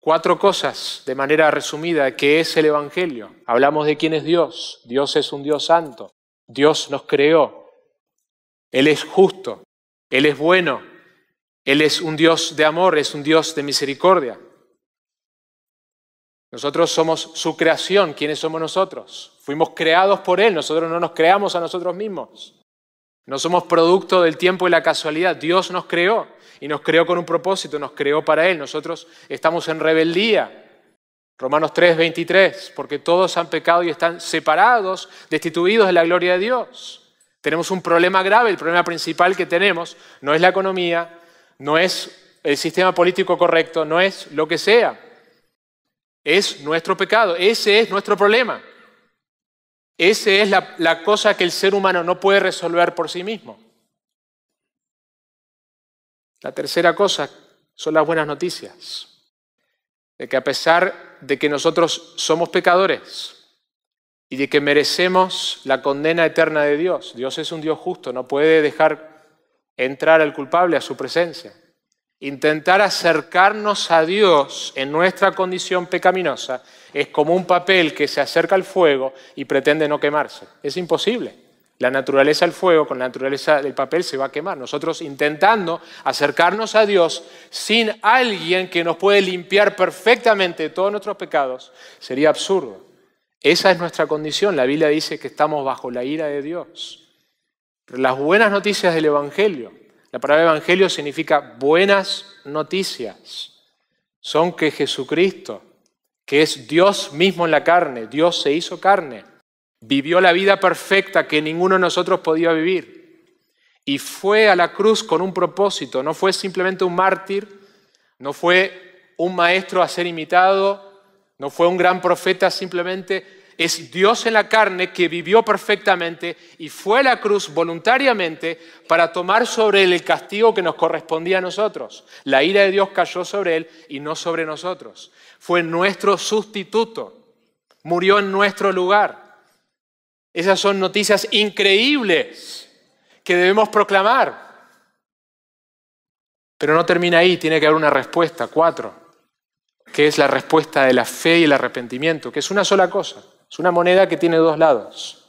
Cuatro cosas, de manera resumida, que es el Evangelio. Hablamos de quién es Dios. Dios es un Dios santo. Dios nos creó. Él es justo. Él es bueno. Él es un Dios de amor, es un Dios de misericordia. Nosotros somos su creación. ¿Quiénes somos nosotros? Fuimos creados por Él. Nosotros no nos creamos a nosotros mismos. No somos producto del tiempo y la casualidad. Dios nos creó y nos creó con un propósito, nos creó para Él. Nosotros estamos en rebeldía. Romanos 3, 23, porque todos han pecado y están separados, destituidos de la gloria de Dios. Tenemos un problema grave, el problema principal que tenemos no es la economía, no es el sistema político correcto, no es lo que sea. Es nuestro pecado, ese es nuestro problema. Esa es la, cosa que el ser humano no puede resolver por sí mismo. La tercera cosa son las buenas noticias. De que a pesar de que nosotros somos pecadores, y de que merecemos la condena eterna de Dios. Dios es un Dios justo, no puede dejar entrar al culpable a su presencia. Intentar acercarnos a Dios en nuestra condición pecaminosa es como un papel que se acerca al fuego y pretende no quemarse. Es imposible. La naturaleza del fuego con la naturaleza del papel se va a quemar. Nosotros intentando acercarnos a Dios sin alguien que nos puede limpiar perfectamente de todos nuestros pecados sería absurdo. Esa es nuestra condición. La Biblia dice que estamos bajo la ira de Dios. Pero las buenas noticias del Evangelio la palabra evangelio significa buenas noticias. Son que Jesucristo, que es Dios mismo en la carne, Dios se hizo carne, vivió la vida perfecta que ninguno de nosotros podía vivir y fue a la cruz con un propósito, no fue simplemente un mártir, no fue un maestro a ser imitado, no fue un gran profeta simplemente, es Dios en la carne que vivió perfectamente y fue a la cruz voluntariamente para tomar sobre él el castigo que nos correspondía a nosotros. La ira de Dios cayó sobre él y no sobre nosotros. Fue nuestro sustituto, murió en nuestro lugar. Esas son noticias increíbles que debemos proclamar. Pero no termina ahí, tiene que haber una respuesta. Cuatro es la respuesta de la fe y el arrepentimiento, que es una sola cosa, es una moneda que tiene dos lados.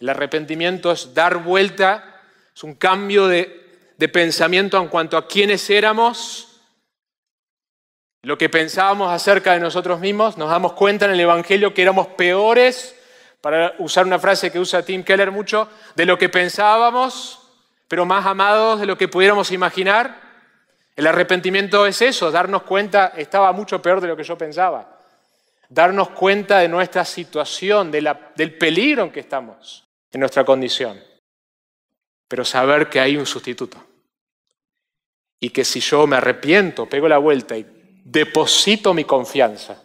El arrepentimiento es dar vuelta, es un cambio de, de pensamiento en cuanto a quiénes éramos, lo que pensábamos acerca de nosotros mismos, nos damos cuenta en el Evangelio que éramos peores, para usar una frase que usa Tim Keller mucho, de lo que pensábamos, pero más amados de lo que pudiéramos imaginar. El arrepentimiento es eso, darnos cuenta, estaba mucho peor de lo que yo pensaba, darnos cuenta de nuestra situación, del peligro en que estamos, en nuestra condición, pero saber que hay un sustituto y que si yo me arrepiento, pego la vuelta y deposito mi confianza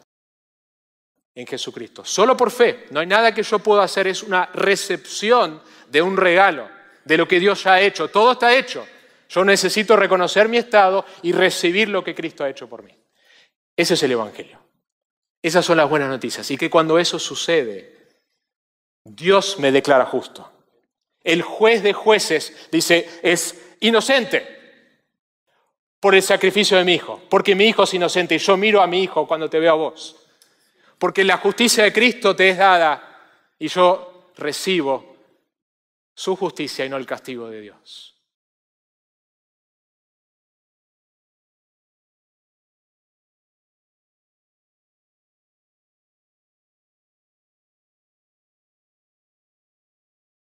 en Jesucristo, solo por fe, no hay nada que yo pueda hacer, es una recepción de un regalo, de lo que Dios ya ha hecho, todo está hecho. Yo necesito reconocer mi estado y recibir lo que Cristo ha hecho por mí. Ese es el Evangelio. Esas son las buenas noticias. Y que cuando eso sucede, Dios me declara justo. El juez de jueces dice, es inocente por el sacrificio de mi hijo, porque mi hijo es inocente y yo miro a mi hijo cuando te veo a vos, porque la justicia de Cristo te es dada y yo recibo su justicia y no el castigo de Dios.